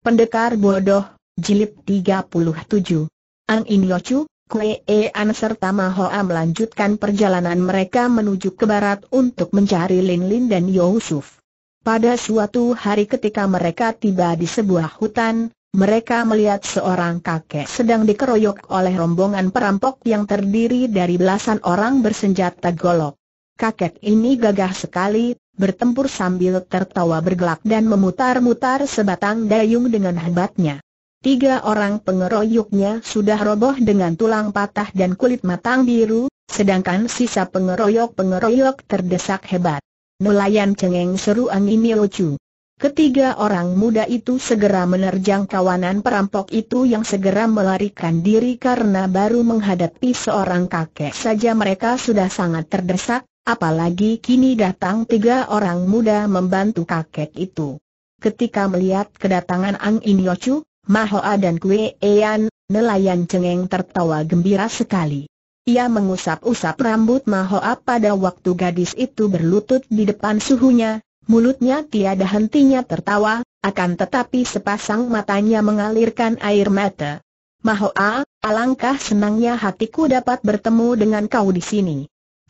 Pendekar Bodoh, Jilid 37. Ang In Yochu, Kue e An serta Mahoa melanjutkan perjalanan mereka menuju ke barat untuk mencari Lin Lin dan Yusuf. Pada suatu hari ketika mereka tiba di sebuah hutan, mereka melihat seorang kakek sedang dikeroyok oleh rombongan perampok yang terdiri dari belasan orang bersenjata golok. Kakek ini gagah sekali, bertempur sambil tertawa bergelak dan memutar-mutar sebatang dayung dengan hebatnya. Tiga orang pengeroyoknya sudah roboh dengan tulang patah dan kulit matang biru, sedangkan sisa pengeroyok-pengeroyok terdesak hebat. Nelayan cengeng seru angin lucu. Ketiga orang muda itu segera menerjang kawanan perampok itu yang segera melarikan diri karena baru menghadapi seorang kakek saja mereka sudah sangat terdesak, Apalagi kini datang tiga orang muda membantu kakek itu. Ketika melihat kedatangan Ang In Yochu, Mahoa dan Kue Ean, nelayan cengeng tertawa gembira sekali. Ia mengusap-usap rambut Mahoa pada waktu gadis itu berlutut di depan suhunya, mulutnya tiada hentinya tertawa, akan tetapi sepasang matanya mengalirkan air mata. Mahoa, alangkah senangnya hatiku dapat bertemu dengan kau di sini.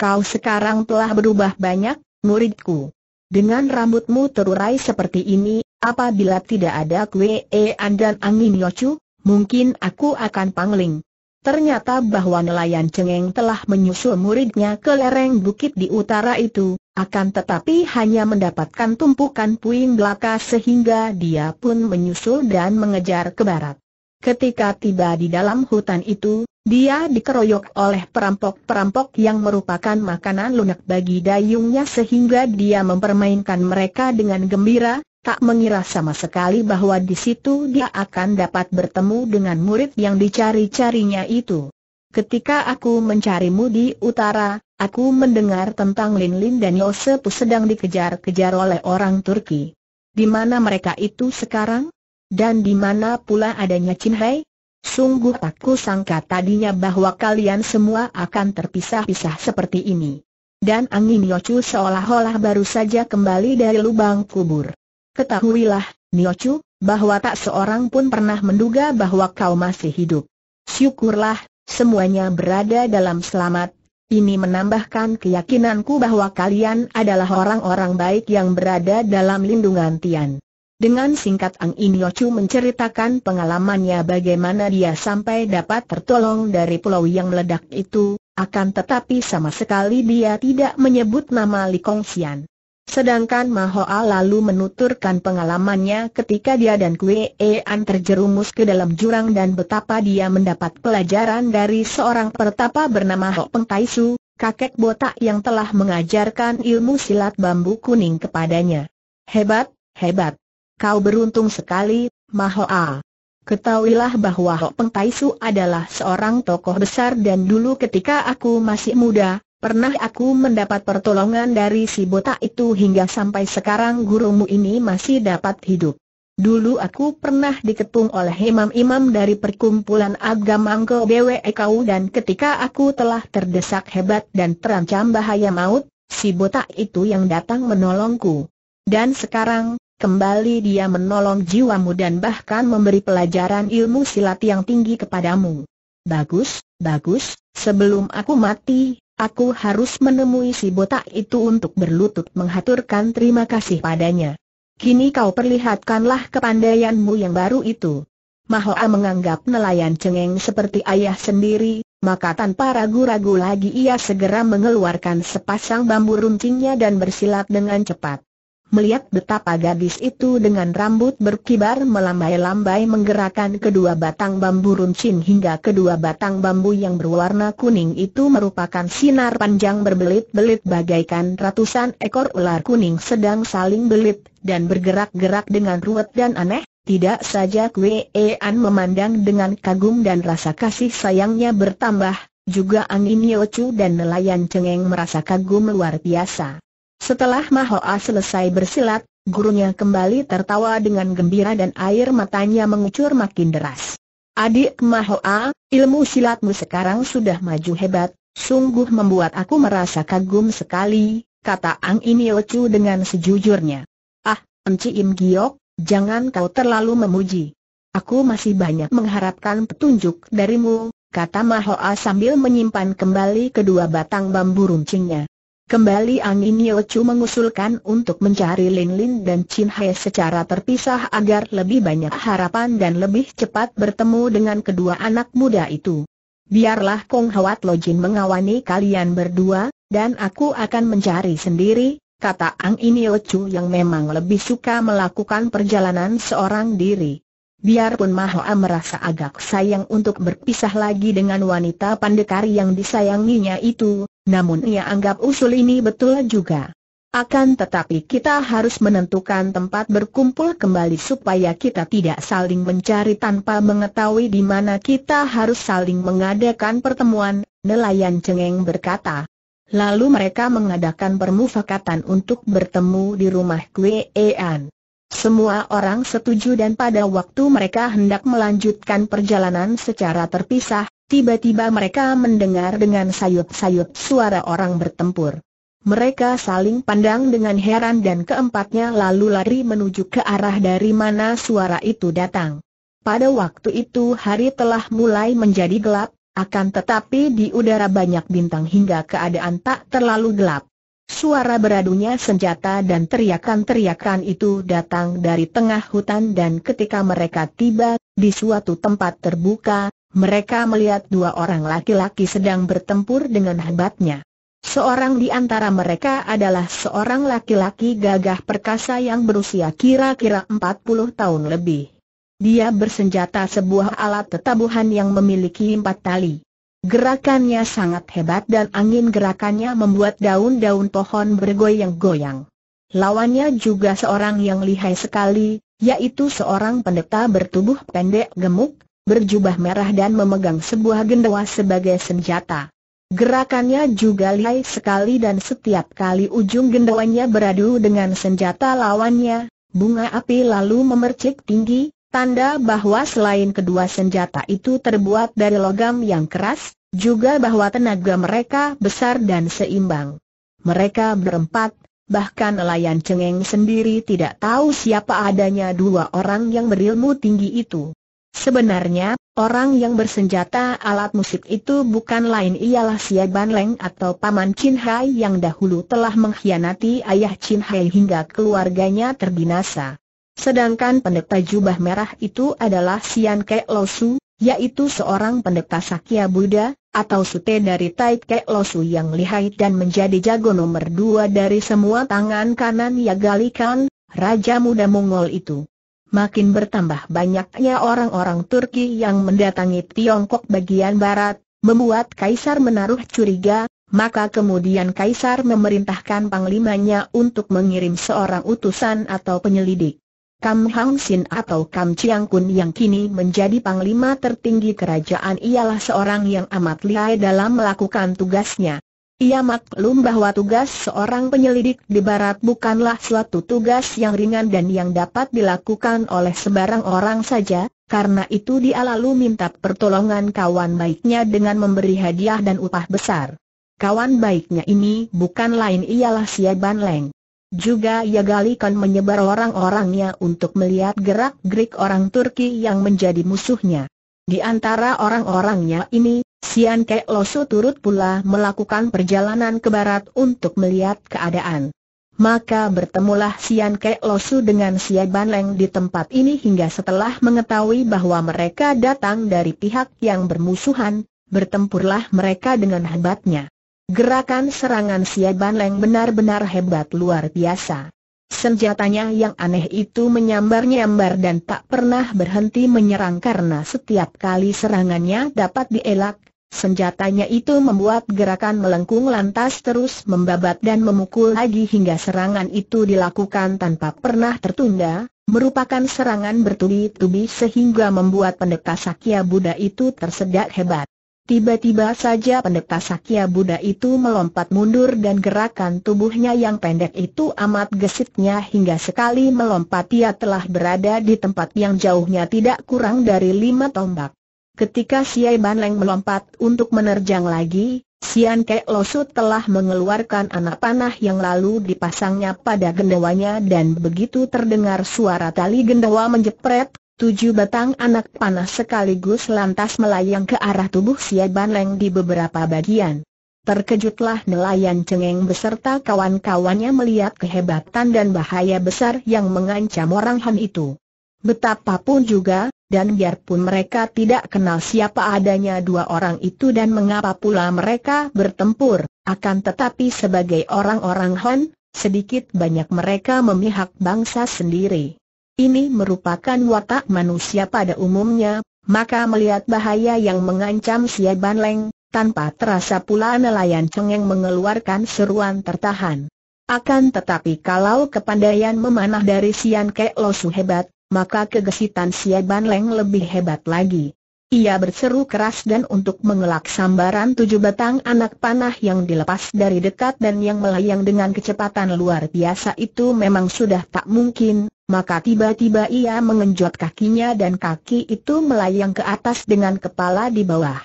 Kau sekarang telah berubah banyak, muridku. Dengan rambutmu terurai seperti ini, apabila tidak ada kue ean dan angin yocu, mungkin aku akan pangling. Ternyata bahwa nelayan cengeng telah menyusul muridnya ke lereng bukit di utara itu, akan tetapi hanya mendapatkan tumpukan puing belaka sehingga dia pun menyusul dan mengejar ke barat. Ketika tiba di dalam hutan itu, dia dikeroyok oleh perampok-perampok yang merupakan makanan lunak bagi dayungnya sehingga dia mempermainkan mereka dengan gembira, tak mengira sama sekali bahwa di situ dia akan dapat bertemu dengan murid yang dicari-carinya itu. Ketika aku mencarimu di utara, aku mendengar tentang Lin Lin dan Yosepu sedang dikejar-kejar oleh orang Turki. Di mana mereka itu sekarang? Dan di mana pula adanya Chin Hei? Sungguh tak kusangka tadinya bahwa kalian semua akan terpisah-pisah seperti ini. Dan angin Niochu seolah-olah baru saja kembali dari lubang kubur. Ketahuilah, Niochu, bahwa tak seorang pun pernah menduga bahwa kau masih hidup. Syukurlah, semuanya berada dalam selamat. Ini menambahkan keyakinanku bahwa kalian adalah orang-orang baik yang berada dalam lindungan Tian. Dengan singkat Ang In Chu menceritakan pengalamannya bagaimana dia sampai dapat tertolong dari pulau yang meledak itu, akan tetapi sama sekali dia tidak menyebut nama Li Kong Xian. Sedangkan Mahoa lalu menuturkan pengalamannya ketika dia dan Kue An terjerumus ke dalam jurang dan betapa dia mendapat pelajaran dari seorang pertapa bernama Ho Peng Su, kakek botak yang telah mengajarkan ilmu silat bambu kuning kepadanya. Hebat, hebat. Kau beruntung sekali, Mahoa. Ketahuilah bahwa Hok Peng Taisu adalah seorang tokoh besar dan dulu ketika aku masih muda, pernah aku mendapat pertolongan dari si botak itu hingga sampai sekarang gurumu ini masih dapat hidup. Dulu aku pernah diketung oleh imam-imam dari perkumpulan agama Angko Bwe Kau dan ketika aku telah terdesak hebat dan terancam bahaya maut, si botak itu yang datang menolongku. Dan sekarang, Kembali dia menolong jiwamu dan bahkan memberi pelajaran ilmu silat yang tinggi kepadamu. Bagus, bagus, sebelum aku mati, aku harus menemui si botak itu untuk berlutut menghaturkan terima kasih padanya. Kini kau perlihatkanlah kepandaianmu yang baru itu. Mahoa menganggap nelayan cengeng seperti ayah sendiri, maka tanpa ragu-ragu lagi ia segera mengeluarkan sepasang bambu runcingnya dan bersilat dengan cepat melihat betapa gadis itu dengan rambut berkibar melambai-lambai menggerakkan kedua batang bambu runcing hingga kedua batang bambu yang berwarna kuning itu merupakan sinar panjang berbelit-belit bagaikan ratusan ekor ular kuning sedang saling belit, dan bergerak-gerak dengan ruwet dan aneh. Tidak saja Kue An memandang dengan kagum dan rasa kasih sayangnya bertambah, juga Angin Yocu dan nelayan cengeng merasa kagum luar biasa. Setelah Mahoa selesai bersilat, gurunya kembali tertawa dengan gembira dan air matanya mengucur makin deras. Adik Mahoa, ilmu silatmu sekarang sudah maju hebat, sungguh membuat aku merasa kagum sekali, kata Ang Iniochu dengan sejujurnya. Ah, Enci Im Giok, jangan kau terlalu memuji. Aku masih banyak mengharapkan petunjuk darimu, kata Mahoa sambil menyimpan kembali kedua batang bambu runcingnya. Kembali Angin Chu mengusulkan untuk mencari Lin Lin dan Chin He secara terpisah agar lebih banyak harapan dan lebih cepat bertemu dengan kedua anak muda itu. Biarlah Kong Hwat Jin mengawani kalian berdua, dan aku akan mencari sendiri, kata Ang In Chu yang memang lebih suka melakukan perjalanan seorang diri. Biarpun Mahoa merasa agak sayang untuk berpisah lagi dengan wanita pandekar yang disayanginya itu, namun ia anggap usul ini betul juga. Akan tetapi kita harus menentukan tempat berkumpul kembali supaya kita tidak saling mencari tanpa mengetahui di mana kita harus saling mengadakan pertemuan, nelayan cengeng berkata. Lalu mereka mengadakan permufakatan untuk bertemu di rumah Kue Ean. Semua orang setuju dan pada waktu mereka hendak melanjutkan perjalanan secara terpisah, tiba-tiba mereka mendengar dengan sayup-sayup suara orang bertempur. Mereka saling pandang dengan heran dan keempatnya lalu lari menuju ke arah dari mana suara itu datang. Pada waktu itu hari telah mulai menjadi gelap, akan tetapi di udara banyak bintang hingga keadaan tak terlalu gelap. Suara beradunya senjata dan teriakan-teriakan itu datang dari tengah hutan dan ketika mereka tiba di suatu tempat terbuka, mereka melihat dua orang laki-laki sedang bertempur dengan hebatnya. Seorang di antara mereka adalah seorang laki-laki gagah perkasa yang berusia kira-kira 40 tahun lebih. Dia bersenjata sebuah alat tetabuhan yang memiliki empat tali. Gerakannya sangat hebat dan angin gerakannya membuat daun-daun pohon bergoyang-goyang. Lawannya juga seorang yang lihai sekali, yaitu seorang pendeta bertubuh pendek gemuk, berjubah merah dan memegang sebuah gendawa sebagai senjata. Gerakannya juga lihai sekali dan setiap kali ujung gendawanya beradu dengan senjata lawannya, bunga api lalu memercik tinggi, Tanda bahwa selain kedua senjata itu terbuat dari logam yang keras, juga bahwa tenaga mereka besar dan seimbang. Mereka berempat, bahkan nelayan cengeng sendiri tidak tahu siapa adanya dua orang yang berilmu tinggi itu. Sebenarnya, orang yang bersenjata alat musik itu bukan lain ialah Sia Ban Leng atau Paman Chin Hai yang dahulu telah mengkhianati ayah Chin Hai hingga keluarganya terbinasa. Sedangkan pendeta jubah merah itu adalah Sian Kek Losu, yaitu seorang pendeta Sakya Buddha, atau sute dari Tai Kek Losu yang lihai dan menjadi jago nomor dua dari semua tangan kanan Yagalikan, Raja Muda Mongol itu. Makin bertambah banyaknya orang-orang Turki yang mendatangi Tiongkok bagian barat, membuat Kaisar menaruh curiga, maka kemudian Kaisar memerintahkan panglimanya untuk mengirim seorang utusan atau penyelidik. Kam Hang Sin atau Kam Chiang Kun yang kini menjadi panglima tertinggi kerajaan ialah seorang yang amat lihai dalam melakukan tugasnya. Ia maklum bahwa tugas seorang penyelidik di barat bukanlah suatu tugas yang ringan dan yang dapat dilakukan oleh sebarang orang saja, karena itu dia lalu minta pertolongan kawan baiknya dengan memberi hadiah dan upah besar. Kawan baiknya ini bukan lain ialah Sia Ban Leng. Juga ia galikan menyebar orang-orangnya untuk melihat gerak-gerik orang Turki yang menjadi musuhnya. Di antara orang-orangnya ini, Sian Kek Losu turut pula melakukan perjalanan ke barat untuk melihat keadaan. Maka bertemulah Sian Kek Losu dengan Sian Ban Leng di tempat ini hingga setelah mengetahui bahwa mereka datang dari pihak yang bermusuhan, bertempurlah mereka dengan hebatnya. Gerakan serangan Siaban Leng benar-benar hebat luar biasa. Senjatanya yang aneh itu menyambar-nyambar dan tak pernah berhenti menyerang karena setiap kali serangannya dapat dielak, senjatanya itu membuat gerakan melengkung lantas terus membabat dan memukul lagi hingga serangan itu dilakukan tanpa pernah tertunda, merupakan serangan bertubi-tubi sehingga membuat pendeta Sakya Buddha itu tersedak hebat. Tiba-tiba saja pendeta Sakya Buddha itu melompat mundur dan gerakan tubuhnya yang pendek itu amat gesitnya hingga sekali melompat ia telah berada di tempat yang jauhnya tidak kurang dari lima tombak. Ketika Siai Ban Leng melompat untuk menerjang lagi, Sian Kek Losu telah mengeluarkan anak panah yang lalu dipasangnya pada gendawanya dan begitu terdengar suara tali gendawa menjepret, Tujuh batang anak panah sekaligus lantas melayang ke arah tubuh Sia Banleng di beberapa bagian. Terkejutlah nelayan cengeng beserta kawan-kawannya melihat kehebatan dan bahaya besar yang mengancam orang Han itu. Betapapun juga, dan biarpun mereka tidak kenal siapa adanya dua orang itu dan mengapa pula mereka bertempur, akan tetapi sebagai orang-orang Han, sedikit banyak mereka memihak bangsa sendiri. Ini merupakan watak manusia pada umumnya, maka melihat bahaya yang mengancam Xia Ban Leng, tanpa terasa pula nelayan cengeng mengeluarkan seruan tertahan. Akan tetapi kalau kepandaian memanah dari Sian Kek Losu hebat, maka kegesitan Xia Ban Leng lebih hebat lagi. Ia berseru keras dan untuk mengelak sambaran tujuh batang anak panah yang dilepas dari dekat dan yang melayang dengan kecepatan luar biasa itu memang sudah tak mungkin, maka tiba-tiba ia mengenjot kakinya dan kaki itu melayang ke atas dengan kepala di bawah.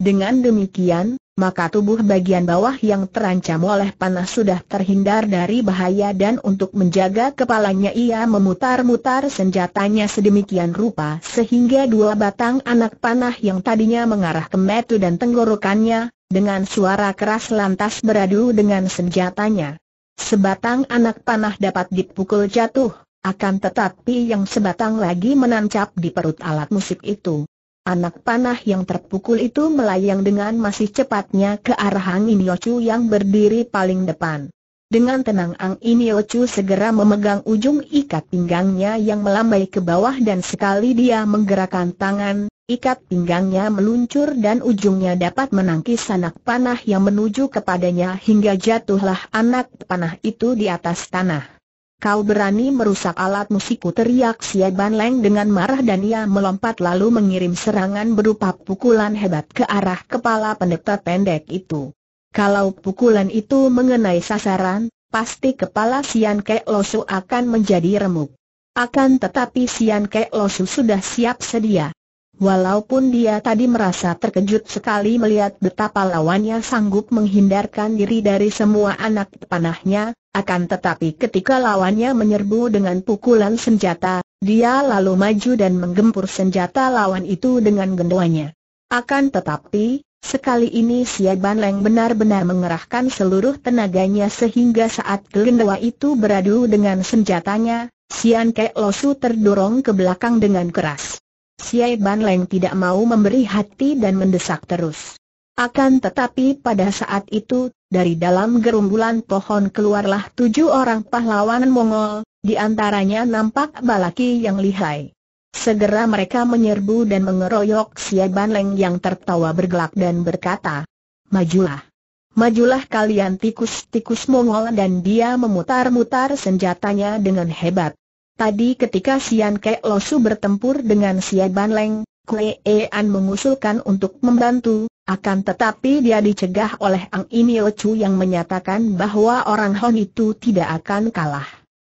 Dengan demikian, maka tubuh bagian bawah yang terancam oleh panas sudah terhindar dari bahaya dan untuk menjaga kepalanya ia memutar-mutar senjatanya sedemikian rupa sehingga dua batang anak panah yang tadinya mengarah ke metu dan tenggorokannya, dengan suara keras lantas beradu dengan senjatanya. Sebatang anak panah dapat dipukul jatuh akan tetapi yang sebatang lagi menancap di perut alat musik itu. Anak panah yang terpukul itu melayang dengan masih cepatnya ke arah Ang Iniochu yang berdiri paling depan. Dengan tenang Ang Iniochu segera memegang ujung ikat pinggangnya yang melambai ke bawah dan sekali dia menggerakkan tangan, ikat pinggangnya meluncur dan ujungnya dapat menangkis anak panah yang menuju kepadanya hingga jatuhlah anak panah itu di atas tanah. Kau berani merusak alat musikku teriak Xie Ban Leng dengan marah dan ia melompat lalu mengirim serangan berupa pukulan hebat ke arah kepala pendeta pendek itu. Kalau pukulan itu mengenai sasaran, pasti kepala Sian Kek Losu akan menjadi remuk. Akan tetapi Sian Kek Losu sudah siap sedia. Walaupun dia tadi merasa terkejut sekali melihat betapa lawannya sanggup menghindarkan diri dari semua anak panahnya, akan tetapi ketika lawannya menyerbu dengan pukulan senjata, dia lalu maju dan menggempur senjata lawan itu dengan gendoanya. Akan tetapi, sekali ini Siak Ban benar-benar mengerahkan seluruh tenaganya sehingga saat gendua itu beradu dengan senjatanya, Sian Kek Losu terdorong ke belakang dengan keras. Siai Ban Leng tidak mau memberi hati dan mendesak terus. Akan tetapi pada saat itu, dari dalam gerumbulan pohon keluarlah tujuh orang pahlawan Mongol, di antaranya nampak balaki yang lihai. Segera mereka menyerbu dan mengeroyok Siai Ban Leng yang tertawa bergelak dan berkata, Majulah! Majulah kalian tikus-tikus Mongol dan dia memutar-mutar senjatanya dengan hebat. Tadi ketika Sian Kek Losu bertempur dengan Sian Ban Leng, Kue e An mengusulkan untuk membantu, akan tetapi dia dicegah oleh Ang Inio Chu yang menyatakan bahwa orang Hon itu tidak akan kalah.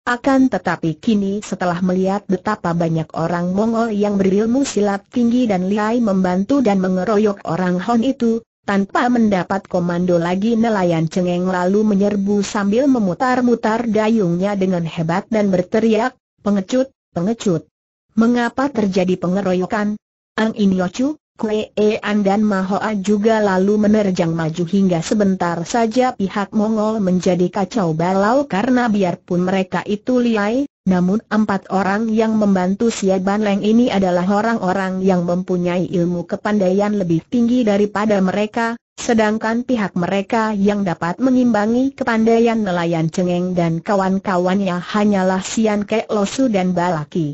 Akan tetapi kini setelah melihat betapa banyak orang Mongol yang berilmu silat tinggi dan lihai membantu dan mengeroyok orang Hon itu, tanpa mendapat komando lagi nelayan cengeng lalu menyerbu sambil memutar-mutar dayungnya dengan hebat dan berteriak, Pengecut, pengecut. Mengapa terjadi pengeroyokan? Ang In Chu, Kue e An dan Mahoa juga lalu menerjang maju hingga sebentar saja pihak Mongol menjadi kacau balau karena biarpun mereka itu liai, namun empat orang yang membantu Siad Ban ini adalah orang-orang yang mempunyai ilmu kepandaian lebih tinggi daripada mereka, Sedangkan pihak mereka yang dapat mengimbangi kepandaian nelayan cengeng dan kawan-kawannya hanyalah Sian Kek Losu dan Balaki.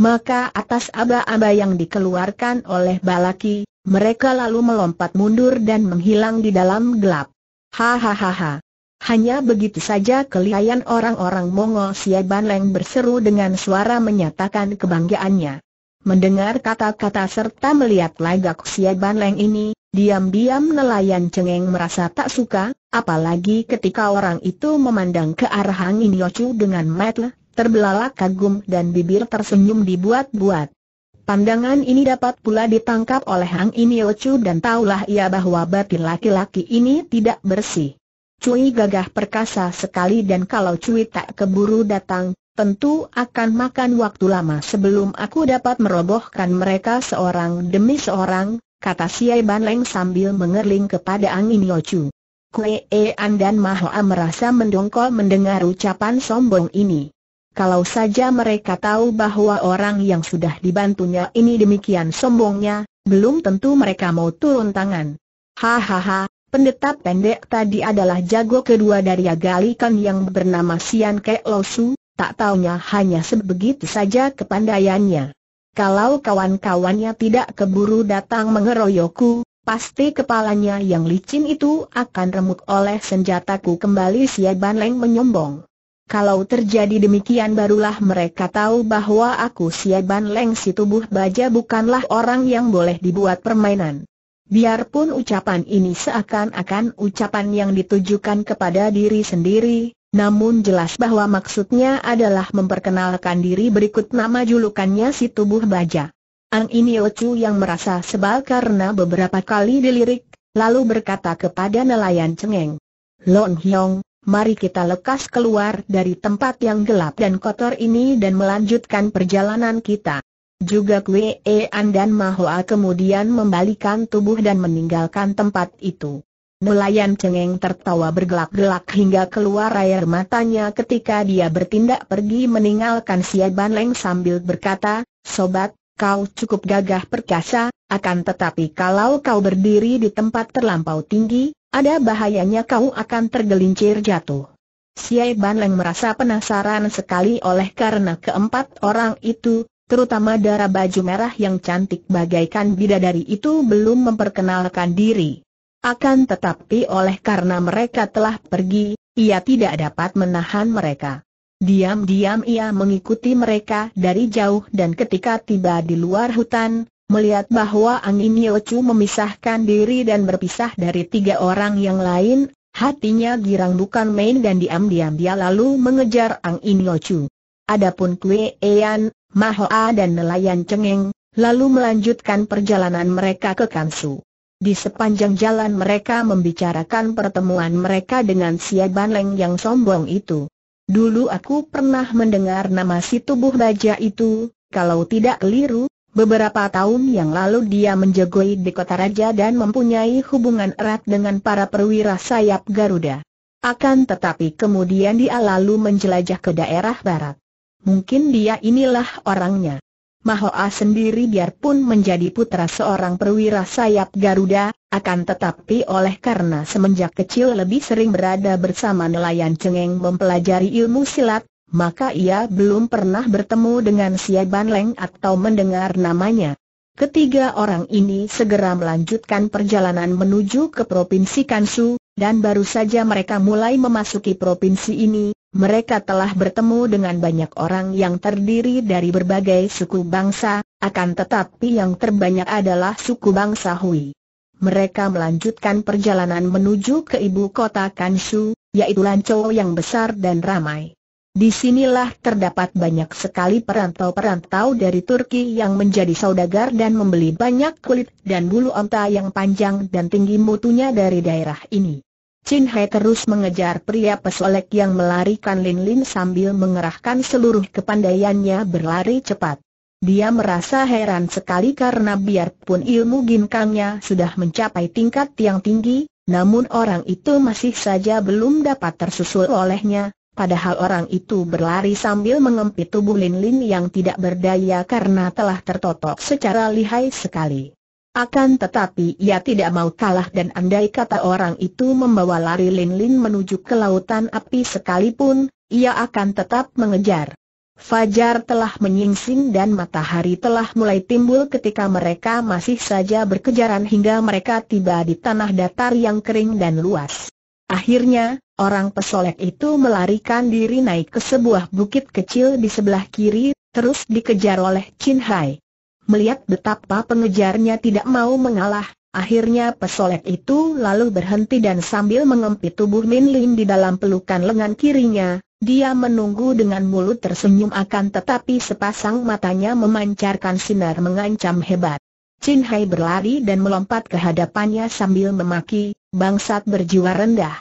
Maka atas aba-aba yang dikeluarkan oleh Balaki, mereka lalu melompat mundur dan menghilang di dalam gelap. Hahaha. Hanya begitu saja kelihayan orang-orang Mongol leng berseru dengan suara menyatakan kebanggaannya. Mendengar kata-kata serta melihat lagak leng ini, Diam-diam nelayan cengeng merasa tak suka, apalagi ketika orang itu memandang ke arah angin Yocu dengan mata terbelalak kagum dan bibir tersenyum dibuat-buat. Pandangan ini dapat pula ditangkap oleh Hang Inyocu dan taulah ia bahwa batin laki-laki ini tidak bersih. Cui gagah perkasa sekali dan kalau Cui tak keburu datang, Tentu akan makan waktu lama sebelum aku dapat merobohkan mereka seorang demi seorang, kata Siai Ban sambil mengerling kepada angin Yochu. Kue An dan Mahoa merasa mendongkol mendengar ucapan sombong ini. Kalau saja mereka tahu bahwa orang yang sudah dibantunya ini demikian sombongnya, belum tentu mereka mau turun tangan. Hahaha, pendeta pendek tadi adalah jago kedua dari Agalikan yang bernama Sian Kek Losu, tak taunya hanya sebegitu saja kepandaiannya. Kalau kawan-kawannya tidak keburu datang mengeroyokku, pasti kepalanya yang licin itu akan remuk oleh senjataku kembali si Ban Leng menyombong. Kalau terjadi demikian barulah mereka tahu bahwa aku si Ban Leng si tubuh baja bukanlah orang yang boleh dibuat permainan. Biarpun ucapan ini seakan-akan ucapan yang ditujukan kepada diri sendiri, namun jelas bahwa maksudnya adalah memperkenalkan diri berikut nama julukannya si tubuh baja. Ang ini Ocu yang merasa sebal karena beberapa kali dilirik, lalu berkata kepada nelayan cengeng. Lon Hyong, mari kita lekas keluar dari tempat yang gelap dan kotor ini dan melanjutkan perjalanan kita. Juga Kwe An dan Mahoa kemudian membalikan tubuh dan meninggalkan tempat itu. Nelayan cengeng tertawa bergelak-gelak hingga keluar air matanya ketika dia bertindak pergi meninggalkan si Ban Leng sambil berkata, Sobat, kau cukup gagah perkasa, akan tetapi kalau kau berdiri di tempat terlampau tinggi, ada bahayanya kau akan tergelincir jatuh. Si Ban Leng merasa penasaran sekali oleh karena keempat orang itu, terutama darah baju merah yang cantik bagaikan bidadari itu belum memperkenalkan diri. Akan tetapi oleh karena mereka telah pergi, ia tidak dapat menahan mereka. Diam-diam ia mengikuti mereka dari jauh dan ketika tiba di luar hutan, melihat bahwa angin Yochu memisahkan diri dan berpisah dari tiga orang yang lain, hatinya girang bukan main dan diam-diam dia lalu mengejar angin Yochu. Adapun Kue Ean, Mahoa dan nelayan cengeng, lalu melanjutkan perjalanan mereka ke Kansu. Di sepanjang jalan mereka membicarakan pertemuan mereka dengan si Banleng yang sombong itu. Dulu aku pernah mendengar nama si tubuh baja itu, kalau tidak keliru, Beberapa tahun yang lalu dia menjagoi di kota raja dan mempunyai hubungan erat dengan para perwira sayap Garuda. Akan tetapi kemudian dia lalu menjelajah ke daerah barat. Mungkin dia inilah orangnya. Mahoa sendiri biarpun menjadi putra seorang perwira sayap Garuda, akan tetapi oleh karena semenjak kecil lebih sering berada bersama nelayan cengeng mempelajari ilmu silat, maka ia belum pernah bertemu dengan Siak Ban atau mendengar namanya. Ketiga orang ini segera melanjutkan perjalanan menuju ke Provinsi Kansu, dan baru saja mereka mulai memasuki provinsi ini, mereka telah bertemu dengan banyak orang yang terdiri dari berbagai suku bangsa, akan tetapi yang terbanyak adalah suku bangsa Hui. Mereka melanjutkan perjalanan menuju ke ibu kota Kansu, yaitu Lanzhou yang besar dan ramai. Di sinilah terdapat banyak sekali perantau-perantau dari Turki yang menjadi saudagar dan membeli banyak kulit dan bulu onta yang panjang dan tinggi mutunya dari daerah ini. Chin Hai terus mengejar pria pesolek yang melarikan Lin Lin sambil mengerahkan seluruh kepandaiannya berlari cepat. Dia merasa heran sekali karena biarpun ilmu ginkangnya sudah mencapai tingkat yang tinggi, namun orang itu masih saja belum dapat tersusul olehnya, padahal orang itu berlari sambil mengempit tubuh Lin Lin yang tidak berdaya karena telah tertotok secara lihai sekali. Akan tetapi ia tidak mau kalah dan andai kata orang itu membawa lari Lin Lin menuju ke lautan api sekalipun, ia akan tetap mengejar. Fajar telah menyingsing dan matahari telah mulai timbul ketika mereka masih saja berkejaran hingga mereka tiba di tanah datar yang kering dan luas. Akhirnya, orang pesolek itu melarikan diri naik ke sebuah bukit kecil di sebelah kiri, terus dikejar oleh Chin Hai. Melihat betapa pengejarnya tidak mau mengalah, akhirnya pesolek itu lalu berhenti dan sambil mengempit tubuh Min Lin di dalam pelukan lengan kirinya, dia menunggu dengan mulut tersenyum akan tetapi sepasang matanya memancarkan sinar mengancam hebat. Chin Hai berlari dan melompat ke hadapannya sambil memaki, bangsat berjiwa rendah.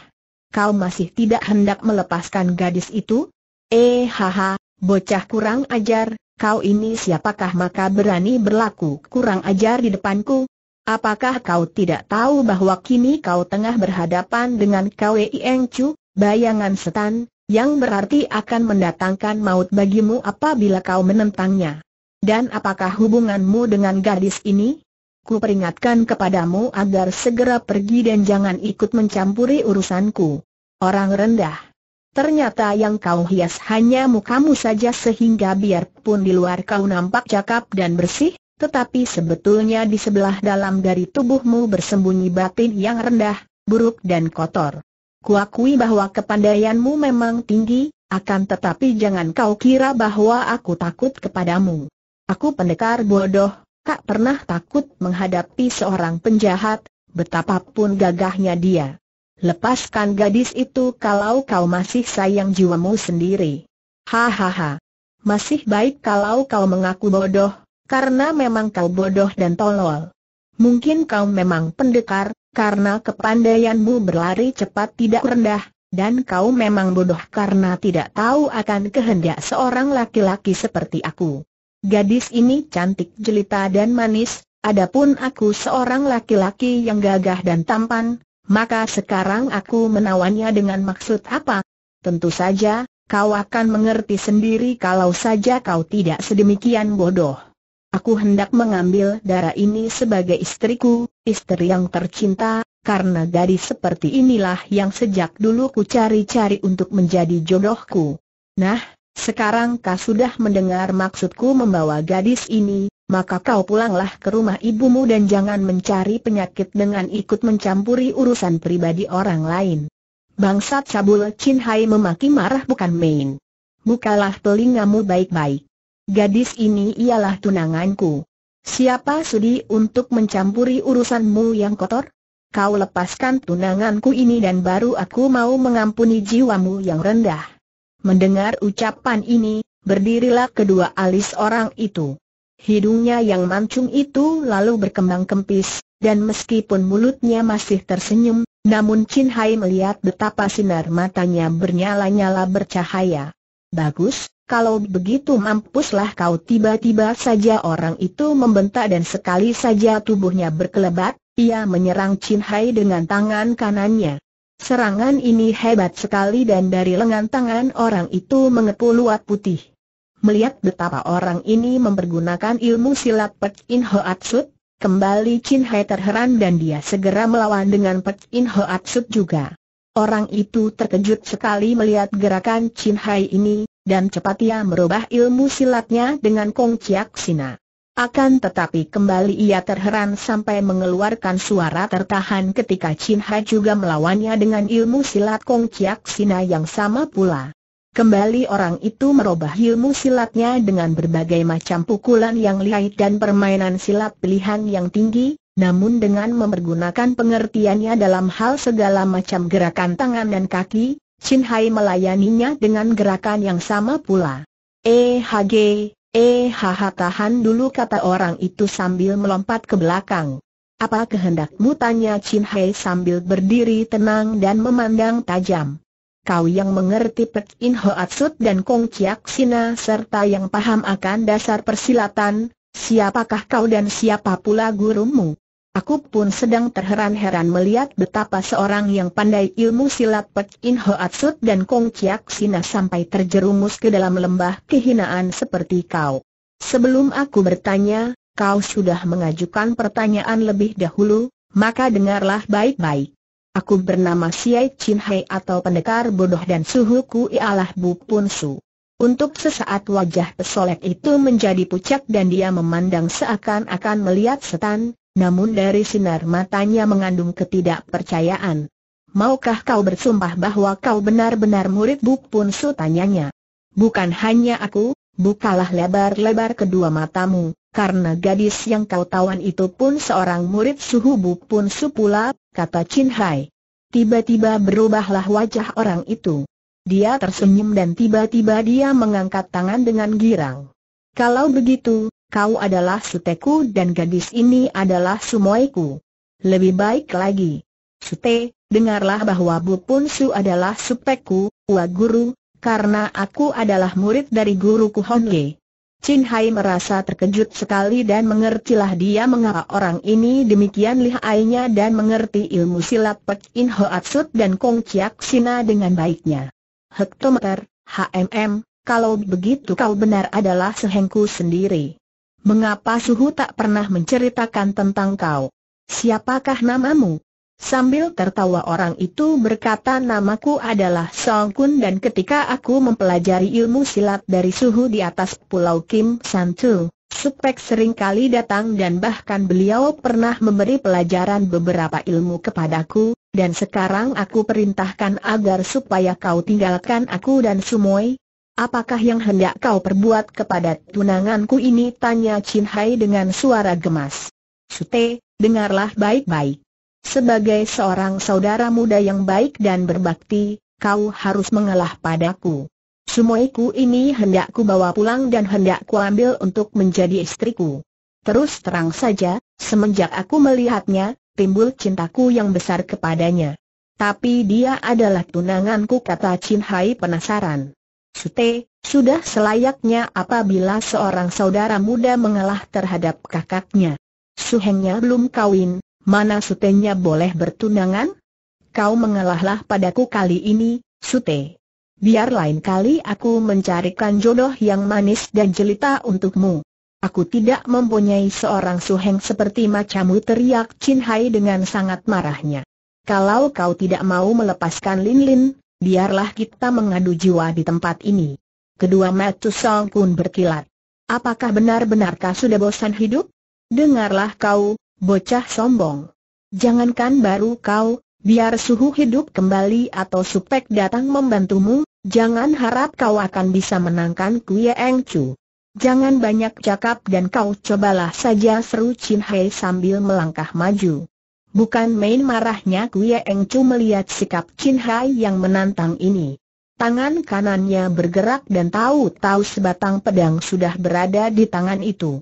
Kau masih tidak hendak melepaskan gadis itu? Eh haha, bocah kurang ajar, kau ini siapakah maka berani berlaku kurang ajar di depanku? Apakah kau tidak tahu bahwa kini kau tengah berhadapan dengan Kwei Eng Chu, bayangan setan, yang berarti akan mendatangkan maut bagimu apabila kau menentangnya? Dan apakah hubunganmu dengan gadis ini? Ku peringatkan kepadamu agar segera pergi dan jangan ikut mencampuri urusanku. Orang rendah Ternyata yang kau hias hanya mukamu saja sehingga biarpun di luar kau nampak cakap dan bersih, tetapi sebetulnya di sebelah dalam dari tubuhmu bersembunyi batin yang rendah, buruk dan kotor. Kuakui bahwa kepandaianmu memang tinggi, akan tetapi jangan kau kira bahwa aku takut kepadamu. Aku pendekar bodoh, tak pernah takut menghadapi seorang penjahat, betapapun gagahnya dia. Lepaskan gadis itu kalau kau masih sayang jiwamu sendiri. Hahaha. Masih baik kalau kau mengaku bodoh, karena memang kau bodoh dan tolol. Mungkin kau memang pendekar, karena kepandaianmu berlari cepat tidak rendah, dan kau memang bodoh karena tidak tahu akan kehendak seorang laki-laki seperti aku. Gadis ini cantik jelita dan manis, adapun aku seorang laki-laki yang gagah dan tampan, maka sekarang aku menawannya dengan maksud apa? Tentu saja, kau akan mengerti sendiri kalau saja kau tidak sedemikian bodoh. Aku hendak mengambil darah ini sebagai istriku, istri yang tercinta, karena gadis seperti inilah yang sejak dulu ku cari-cari untuk menjadi jodohku. Nah, sekarang kau sudah mendengar maksudku membawa gadis ini, maka kau pulanglah ke rumah ibumu dan jangan mencari penyakit dengan ikut mencampuri urusan pribadi orang lain. Bangsat cabul Chin Hai memaki marah bukan main. Bukalah telingamu baik-baik. Gadis ini ialah tunanganku. Siapa sudi untuk mencampuri urusanmu yang kotor? Kau lepaskan tunanganku ini dan baru aku mau mengampuni jiwamu yang rendah. Mendengar ucapan ini, berdirilah kedua alis orang itu. Hidungnya yang mancung itu lalu berkembang kempis, dan meskipun mulutnya masih tersenyum, namun Chin Hai melihat betapa sinar matanya bernyala-nyala bercahaya. Bagus, kalau begitu mampuslah kau tiba-tiba saja orang itu membentak dan sekali saja tubuhnya berkelebat, ia menyerang Chin Hai dengan tangan kanannya. Serangan ini hebat sekali dan dari lengan tangan orang itu mengepul luat putih. Melihat betapa orang ini mempergunakan ilmu silat Pek In Sut, kembali Chin Hai terheran dan dia segera melawan dengan Pek In Sut juga. Orang itu terkejut sekali melihat gerakan Chin Hai ini, dan cepat ia merubah ilmu silatnya dengan Kong Chiak Sina. Akan tetapi kembali ia terheran sampai mengeluarkan suara tertahan ketika Chin Hai juga melawannya dengan ilmu silat Kong Chiak Sina yang sama pula. Kembali orang itu merubah ilmu silatnya dengan berbagai macam pukulan yang lihai dan permainan silat pilihan yang tinggi, namun dengan mempergunakan pengertiannya dalam hal segala macam gerakan tangan dan kaki, Chin Hai melayaninya dengan gerakan yang sama pula. Eh, EHG, EHH tahan dulu kata orang itu sambil melompat ke belakang. Apa kehendakmu tanya Chin Hai sambil berdiri tenang dan memandang tajam kau yang mengerti Pek In Ho Hoatsut dan Kong Chiak Sina serta yang paham akan dasar persilatan, siapakah kau dan siapa pula gurumu? Aku pun sedang terheran-heran melihat betapa seorang yang pandai ilmu silat Pek In Ho Hoatsut dan Kong Chiak Sina sampai terjerumus ke dalam lembah kehinaan seperti kau. Sebelum aku bertanya, kau sudah mengajukan pertanyaan lebih dahulu, maka dengarlah baik-baik. Aku bernama Siai Chin Hai atau pendekar bodoh dan suhuku ialah Bu Pun Su. Untuk sesaat wajah pesolek itu menjadi pucat dan dia memandang seakan-akan melihat setan, namun dari sinar matanya mengandung ketidakpercayaan. Maukah kau bersumpah bahwa kau benar-benar murid Buk Pun Su tanyanya? Bukan hanya aku, bukalah lebar-lebar kedua matamu, karena gadis yang kau tawan itu pun seorang murid suhu Bu Pun Su kata Chin Hai. Tiba-tiba berubahlah wajah orang itu. Dia tersenyum dan tiba-tiba dia mengangkat tangan dengan girang. Kalau begitu, kau adalah suteku dan gadis ini adalah sumoiku. Lebih baik lagi. Sute, dengarlah bahwa Bu Pun Su adalah supeku, wa guru, karena aku adalah murid dari guruku Hong Ye. Chin Hai merasa terkejut sekali dan mengertilah dia mengapa orang ini demikian lihainya dan mengerti ilmu silat Pek In ho Sut dan Kong Chiak Sina dengan baiknya. Hektometer, HMM, kalau begitu kau benar adalah sehengku sendiri. Mengapa suhu tak pernah menceritakan tentang kau? Siapakah namamu? Sambil tertawa orang itu berkata namaku adalah Song Kun dan ketika aku mempelajari ilmu silat dari suhu di atas pulau Kim San Tu, Supek kali datang dan bahkan beliau pernah memberi pelajaran beberapa ilmu kepadaku, dan sekarang aku perintahkan agar supaya kau tinggalkan aku dan Sumoy. Apakah yang hendak kau perbuat kepada tunanganku ini? Tanya Chin Hai dengan suara gemas. Sute, dengarlah baik-baik. Sebagai seorang saudara muda yang baik dan berbakti, kau harus mengalah padaku. Semuaiku ini hendak ku bawa pulang dan hendak ku ambil untuk menjadi istriku. Terus terang saja, semenjak aku melihatnya, timbul cintaku yang besar kepadanya. Tapi dia adalah tunanganku kata Chin Hai penasaran. Sute, sudah selayaknya apabila seorang saudara muda mengalah terhadap kakaknya. Suhengnya belum kawin, mana sutenya boleh bertunangan? Kau mengalahlah padaku kali ini, sute. Biar lain kali aku mencarikan jodoh yang manis dan jelita untukmu. Aku tidak mempunyai seorang suheng seperti macammu, teriak Chin Hai dengan sangat marahnya. Kalau kau tidak mau melepaskan Lin Lin, biarlah kita mengadu jiwa di tempat ini. Kedua Matu Song pun berkilat. Apakah benar-benarkah sudah bosan hidup? Dengarlah kau, bocah sombong. Jangankan baru kau, biar suhu hidup kembali atau supek datang membantumu, jangan harap kau akan bisa menangkan kuya Eng Chu. Jangan banyak cakap dan kau cobalah saja seru Chin Hai sambil melangkah maju. Bukan main marahnya kuya Eng Chu melihat sikap Chin Hai yang menantang ini. Tangan kanannya bergerak dan tahu-tahu sebatang pedang sudah berada di tangan itu.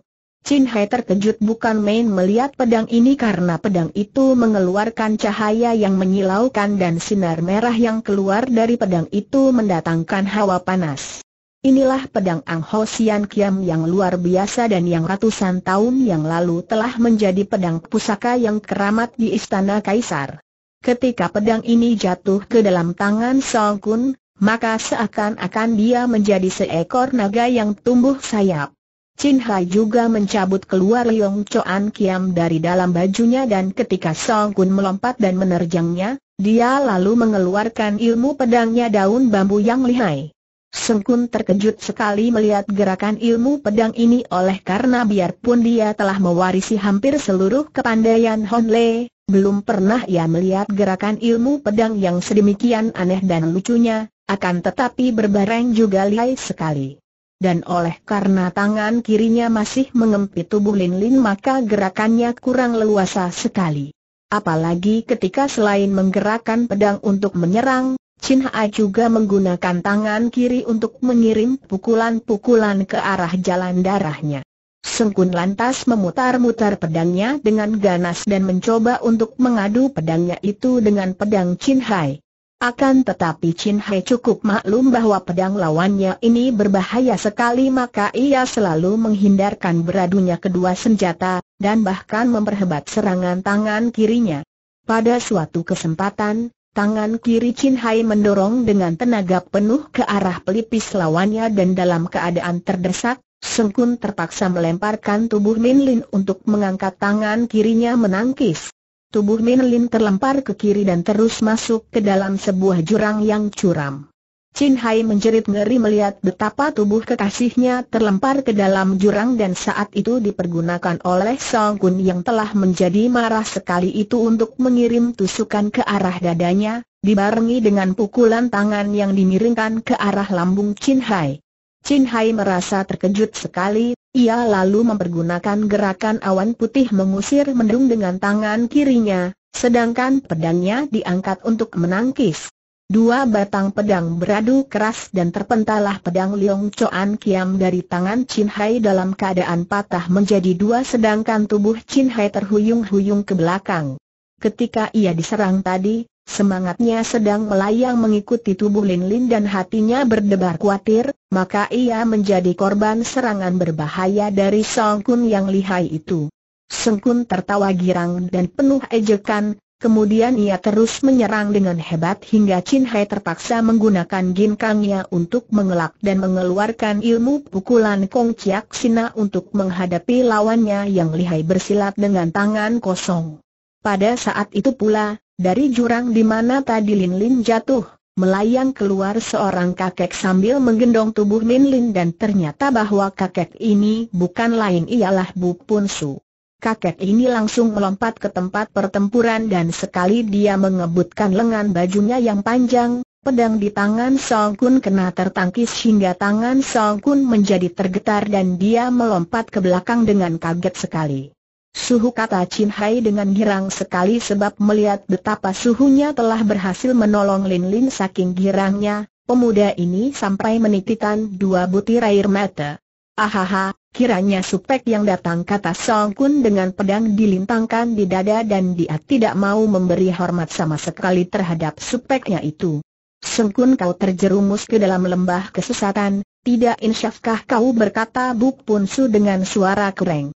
Chin Hai terkejut bukan main melihat pedang ini karena pedang itu mengeluarkan cahaya yang menyilaukan dan sinar merah yang keluar dari pedang itu mendatangkan hawa panas. Inilah pedang Ang Ho Sian Kiam yang luar biasa dan yang ratusan tahun yang lalu telah menjadi pedang pusaka yang keramat di Istana Kaisar. Ketika pedang ini jatuh ke dalam tangan Song Kun, maka seakan-akan dia menjadi seekor naga yang tumbuh sayap. Chin Hai juga mencabut keluar Yong Choan Kiam dari dalam bajunya dan ketika Song Kun melompat dan menerjangnya, dia lalu mengeluarkan ilmu pedangnya daun bambu yang lihai. Song Kun terkejut sekali melihat gerakan ilmu pedang ini oleh karena biarpun dia telah mewarisi hampir seluruh kepandaian Hon Le, belum pernah ia melihat gerakan ilmu pedang yang sedemikian aneh dan lucunya, akan tetapi berbareng juga lihai sekali dan oleh karena tangan kirinya masih mengempit tubuh Lin Lin maka gerakannya kurang leluasa sekali. Apalagi ketika selain menggerakkan pedang untuk menyerang, Chin Hai juga menggunakan tangan kiri untuk mengirim pukulan-pukulan ke arah jalan darahnya. Sengkun lantas memutar-mutar pedangnya dengan ganas dan mencoba untuk mengadu pedangnya itu dengan pedang Chin Hai. Akan tetapi Chin Hai cukup maklum bahwa pedang lawannya ini berbahaya sekali maka ia selalu menghindarkan beradunya kedua senjata, dan bahkan memperhebat serangan tangan kirinya. Pada suatu kesempatan, tangan kiri Chin Hai mendorong dengan tenaga penuh ke arah pelipis lawannya dan dalam keadaan terdesak, Sengkun terpaksa melemparkan tubuh Min Lin untuk mengangkat tangan kirinya menangkis. Tubuh Min terlempar ke kiri dan terus masuk ke dalam sebuah jurang yang curam. Chin Hai menjerit ngeri melihat betapa tubuh kekasihnya terlempar ke dalam jurang dan saat itu dipergunakan oleh Song Kun yang telah menjadi marah sekali itu untuk mengirim tusukan ke arah dadanya, dibarengi dengan pukulan tangan yang dimiringkan ke arah lambung Chin Hai. Chin Hai merasa terkejut sekali, ia lalu mempergunakan gerakan awan putih mengusir mendung dengan tangan kirinya, sedangkan pedangnya diangkat untuk menangkis. Dua batang pedang beradu keras dan terpentalah pedang Liong Choan Kiam dari tangan Chin Hai dalam keadaan patah menjadi dua sedangkan tubuh Chin Hai terhuyung-huyung ke belakang. Ketika ia diserang tadi, Semangatnya sedang melayang mengikuti tubuh Lin Lin dan hatinya berdebar khawatir, maka ia menjadi korban serangan berbahaya dari Song Kun yang lihai itu. Song Kun tertawa girang dan penuh ejekan, kemudian ia terus menyerang dengan hebat hingga Chin Hai terpaksa menggunakan ginkangnya untuk mengelak dan mengeluarkan ilmu pukulan Kong Chiak Sina untuk menghadapi lawannya yang lihai bersilat dengan tangan kosong. Pada saat itu pula, dari jurang di mana tadi Lin Lin jatuh, melayang keluar seorang kakek sambil menggendong tubuh Lin Lin dan ternyata bahwa kakek ini bukan lain ialah Bu Pun Su. Kakek ini langsung melompat ke tempat pertempuran dan sekali dia mengebutkan lengan bajunya yang panjang, Pedang di tangan Song Kun kena tertangkis hingga tangan Song Kun menjadi tergetar dan dia melompat ke belakang dengan kaget sekali. Suhu kata Chin Hai dengan girang sekali sebab melihat betapa suhunya telah berhasil menolong Lin Lin saking girangnya, pemuda ini sampai menitikan dua butir air mata. Ahaha, kiranya supek yang datang kata Song Kun dengan pedang dilintangkan di dada dan dia tidak mau memberi hormat sama sekali terhadap supeknya itu. Song Kun kau terjerumus ke dalam lembah kesesatan, tidak insyafkah kau berkata Buk Punsu dengan suara kereng.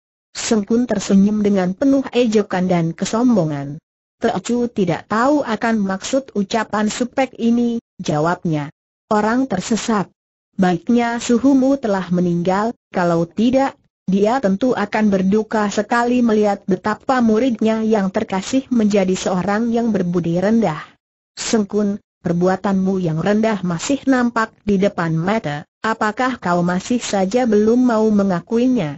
Sengkun tersenyum dengan penuh ejekan dan kesombongan. Teocu tidak tahu akan maksud ucapan supek ini, jawabnya. Orang tersesat. Baiknya suhumu telah meninggal, kalau tidak, dia tentu akan berduka sekali melihat betapa muridnya yang terkasih menjadi seorang yang berbudi rendah. Sengkun, perbuatanmu yang rendah masih nampak di depan mata, apakah kau masih saja belum mau mengakuinya?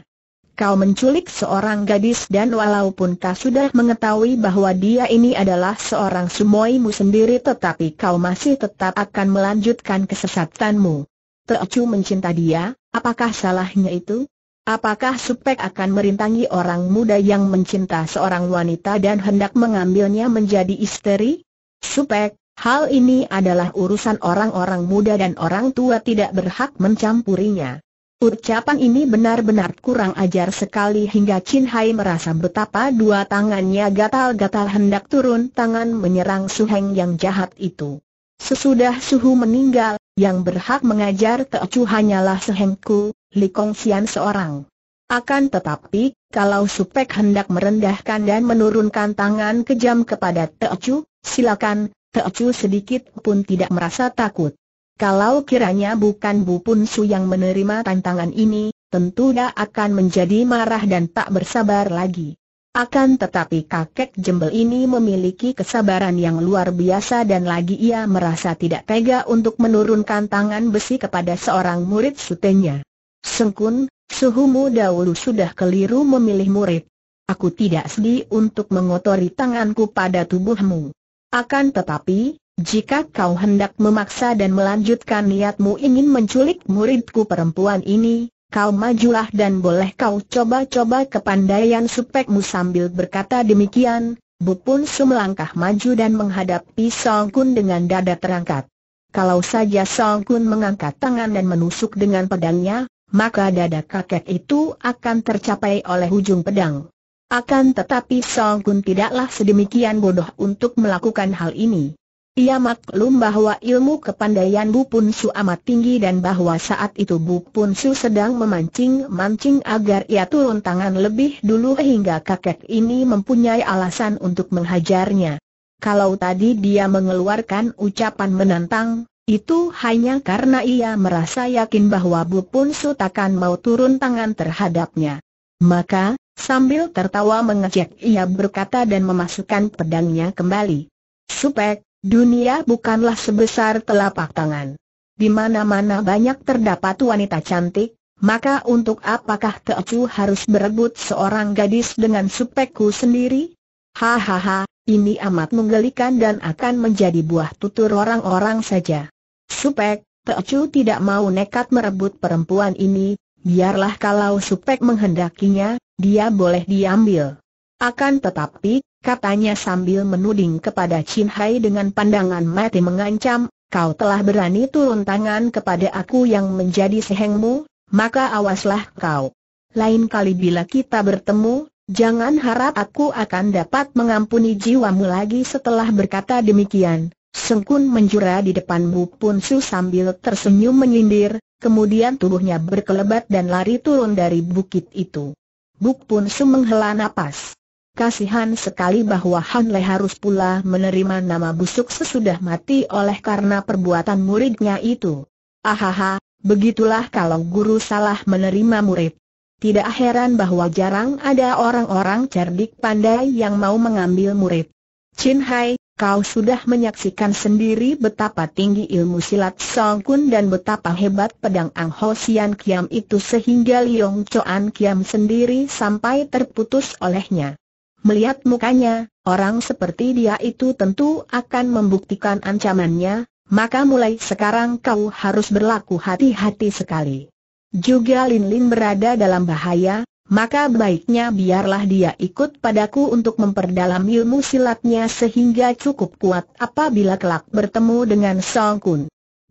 kau menculik seorang gadis dan walaupun kau sudah mengetahui bahwa dia ini adalah seorang sumoimu sendiri tetapi kau masih tetap akan melanjutkan kesesatanmu. Teocu mencinta dia, apakah salahnya itu? Apakah Supek akan merintangi orang muda yang mencinta seorang wanita dan hendak mengambilnya menjadi istri? Supek, hal ini adalah urusan orang-orang muda dan orang tua tidak berhak mencampurinya. Ucapan ini benar-benar kurang ajar sekali hingga Chin Hai merasa betapa dua tangannya gatal-gatal hendak turun tangan menyerang Su Heng yang jahat itu. Sesudah Su Hu meninggal, yang berhak mengajar Chu hanyalah Ku, Li Sian seorang. Akan tetapi, kalau Su Pek hendak merendahkan dan menurunkan tangan kejam kepada Chu, silakan, Chu sedikit pun tidak merasa takut. Kalau kiranya bukan Bu Pun Su yang menerima tantangan ini, tentu dia akan menjadi marah dan tak bersabar lagi. Akan tetapi kakek jembel ini memiliki kesabaran yang luar biasa dan lagi ia merasa tidak tega untuk menurunkan tangan besi kepada seorang murid sutenya. Sengkun, suhumu dahulu sudah keliru memilih murid. Aku tidak sedih untuk mengotori tanganku pada tubuhmu. Akan tetapi, jika kau hendak memaksa dan melanjutkan niatmu ingin menculik muridku perempuan ini, kau majulah dan boleh kau coba-coba kepandaian supekmu sambil berkata demikian. Bu pun semelangkah maju dan menghadapi Song Kun dengan dada terangkat. Kalau saja Song Kun mengangkat tangan dan menusuk dengan pedangnya, maka dada kakek itu akan tercapai oleh ujung pedang. Akan tetapi Song Kun tidaklah sedemikian bodoh untuk melakukan hal ini. Ia maklum bahwa ilmu kepandaian Bu Pun Su amat tinggi dan bahwa saat itu Bu Pun Su sedang memancing-mancing agar ia turun tangan lebih dulu hingga kakek ini mempunyai alasan untuk menghajarnya. Kalau tadi dia mengeluarkan ucapan menantang, itu hanya karena ia merasa yakin bahwa Bu Pun Su takkan mau turun tangan terhadapnya. Maka, sambil tertawa mengejek ia berkata dan memasukkan pedangnya kembali. Supek, Dunia bukanlah sebesar telapak tangan. Di mana-mana banyak terdapat wanita cantik, maka untuk apakah Teocu harus berebut seorang gadis dengan supekku sendiri? Hahaha, ini amat menggelikan dan akan menjadi buah tutur orang-orang saja. Supek, Teocu tidak mau nekat merebut perempuan ini, biarlah kalau Supek menghendakinya, dia boleh diambil. Akan tetapi, katanya sambil menuding kepada Chin Hai dengan pandangan mati mengancam, kau telah berani turun tangan kepada aku yang menjadi sehengmu, maka awaslah kau. Lain kali bila kita bertemu, jangan harap aku akan dapat mengampuni jiwamu lagi setelah berkata demikian. Sengkun menjura di depan Bu Pun Su sambil tersenyum menyindir, kemudian tubuhnya berkelebat dan lari turun dari bukit itu. Bu Pun Su menghela napas. Kasihan sekali bahwa Han Le harus pula menerima nama busuk sesudah mati oleh karena perbuatan muridnya itu. Ahaha, begitulah kalau guru salah menerima murid. Tidak heran bahwa jarang ada orang-orang cerdik pandai yang mau mengambil murid. Chin Hai, kau sudah menyaksikan sendiri betapa tinggi ilmu silat Song Kun dan betapa hebat pedang Ang Ho Sian Kiam itu sehingga Liong Choan Kiam sendiri sampai terputus olehnya. Melihat mukanya, orang seperti dia itu tentu akan membuktikan ancamannya, maka mulai sekarang kau harus berlaku hati-hati sekali. Juga Lin Lin berada dalam bahaya, maka baiknya biarlah dia ikut padaku untuk memperdalam ilmu silatnya sehingga cukup kuat apabila kelak bertemu dengan Song Kun.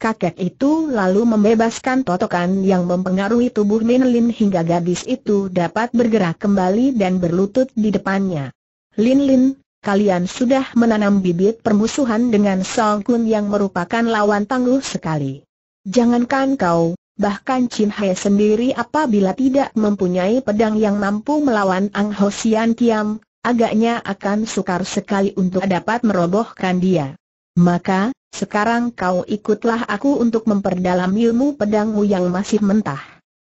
Kakek itu lalu membebaskan totokan yang mempengaruhi tubuh Min hingga gadis itu dapat bergerak kembali dan berlutut di depannya. Lin kalian sudah menanam bibit permusuhan dengan Song Kun yang merupakan lawan tangguh sekali. Jangankan kau, bahkan Chin Hai sendiri apabila tidak mempunyai pedang yang mampu melawan Ang Ho Sian Kiam, agaknya akan sukar sekali untuk dapat merobohkan dia. Maka, sekarang kau ikutlah aku untuk memperdalam ilmu pedangmu yang masih mentah.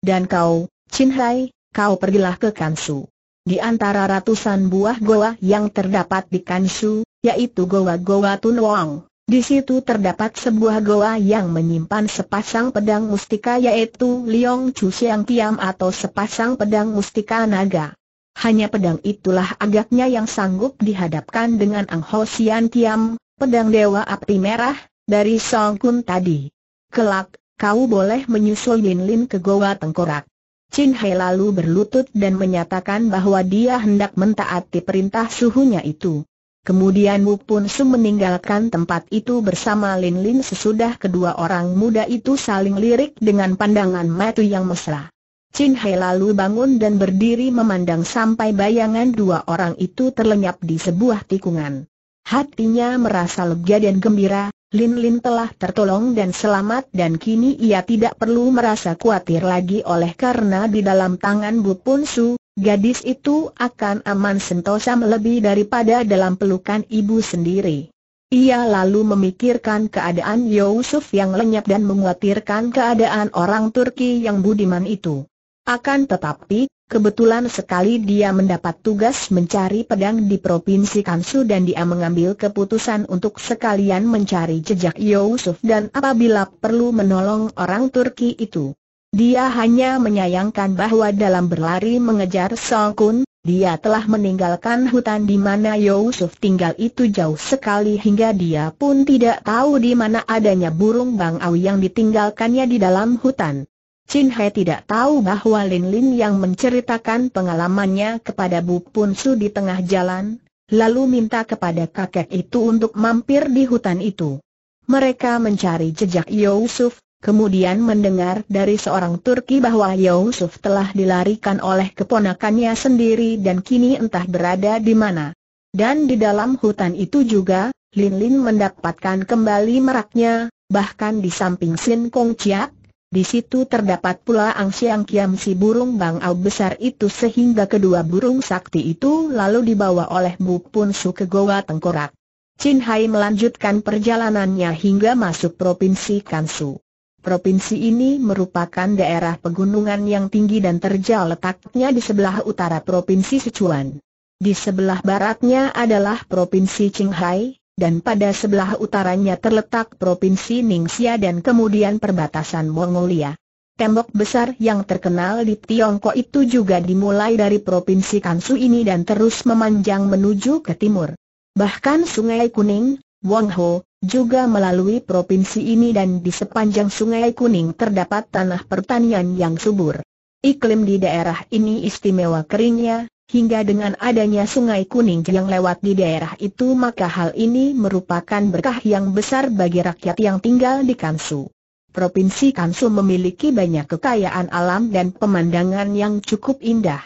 Dan kau, Chin Hai, kau pergilah ke Kansu. Di antara ratusan buah goa yang terdapat di Kansu, yaitu goa-goa Wong, di situ terdapat sebuah goa yang menyimpan sepasang pedang mustika yaitu Liong Chu Siang Tiam atau sepasang pedang mustika naga. Hanya pedang itulah agaknya yang sanggup dihadapkan dengan Ang Ho Sian Tiam, pedang Dewa Api Merah, dari Song Kun tadi. Kelak, kau boleh menyusul Lin Lin ke Goa Tengkorak. Chin Hai lalu berlutut dan menyatakan bahwa dia hendak mentaati perintah suhunya itu. Kemudian Wu Pun Su meninggalkan tempat itu bersama Lin Lin sesudah kedua orang muda itu saling lirik dengan pandangan mata yang mesra. Chin Hai lalu bangun dan berdiri memandang sampai bayangan dua orang itu terlenyap di sebuah tikungan. Hatinya merasa lega dan gembira, Lin Lin telah tertolong dan selamat dan kini ia tidak perlu merasa khawatir lagi oleh karena di dalam tangan Bu Pun Su, gadis itu akan aman sentosa lebih daripada dalam pelukan ibu sendiri. Ia lalu memikirkan keadaan Yusuf yang lenyap dan mengkhawatirkan keadaan orang Turki yang budiman itu. Akan tetapi, Kebetulan sekali dia mendapat tugas mencari pedang di Provinsi Kansu dan dia mengambil keputusan untuk sekalian mencari jejak Yusuf dan apabila perlu menolong orang Turki itu. Dia hanya menyayangkan bahwa dalam berlari mengejar Song Kun, dia telah meninggalkan hutan di mana Yusuf tinggal itu jauh sekali hingga dia pun tidak tahu di mana adanya burung bangau yang ditinggalkannya di dalam hutan. Chin Hai tidak tahu bahwa Lin Lin yang menceritakan pengalamannya kepada Bu Pun Su di tengah jalan, lalu minta kepada kakek itu untuk mampir di hutan itu. Mereka mencari jejak Yusuf, kemudian mendengar dari seorang Turki bahwa Yusuf telah dilarikan oleh keponakannya sendiri dan kini entah berada di mana. Dan di dalam hutan itu juga, Lin Lin mendapatkan kembali meraknya, bahkan di samping Sin Kong Chiak, di situ terdapat pula Ang Siang Kiam si burung bangau besar itu sehingga kedua burung sakti itu lalu dibawa oleh Bu Pun Su ke Goa Tengkorak. Chin Hai melanjutkan perjalanannya hingga masuk Provinsi Kansu. Provinsi ini merupakan daerah pegunungan yang tinggi dan terjal letaknya di sebelah utara Provinsi Sichuan. Di sebelah baratnya adalah Provinsi Qinghai, dan pada sebelah utaranya terletak Provinsi Ningxia dan kemudian perbatasan Mongolia. Tembok besar yang terkenal di Tiongkok itu juga dimulai dari Provinsi Kansu ini dan terus memanjang menuju ke timur. Bahkan Sungai Kuning, Wongho, juga melalui provinsi ini dan di sepanjang Sungai Kuning terdapat tanah pertanian yang subur. Iklim di daerah ini istimewa keringnya, Hingga dengan adanya sungai kuning yang lewat di daerah itu maka hal ini merupakan berkah yang besar bagi rakyat yang tinggal di Kansu. Provinsi Kansu memiliki banyak kekayaan alam dan pemandangan yang cukup indah.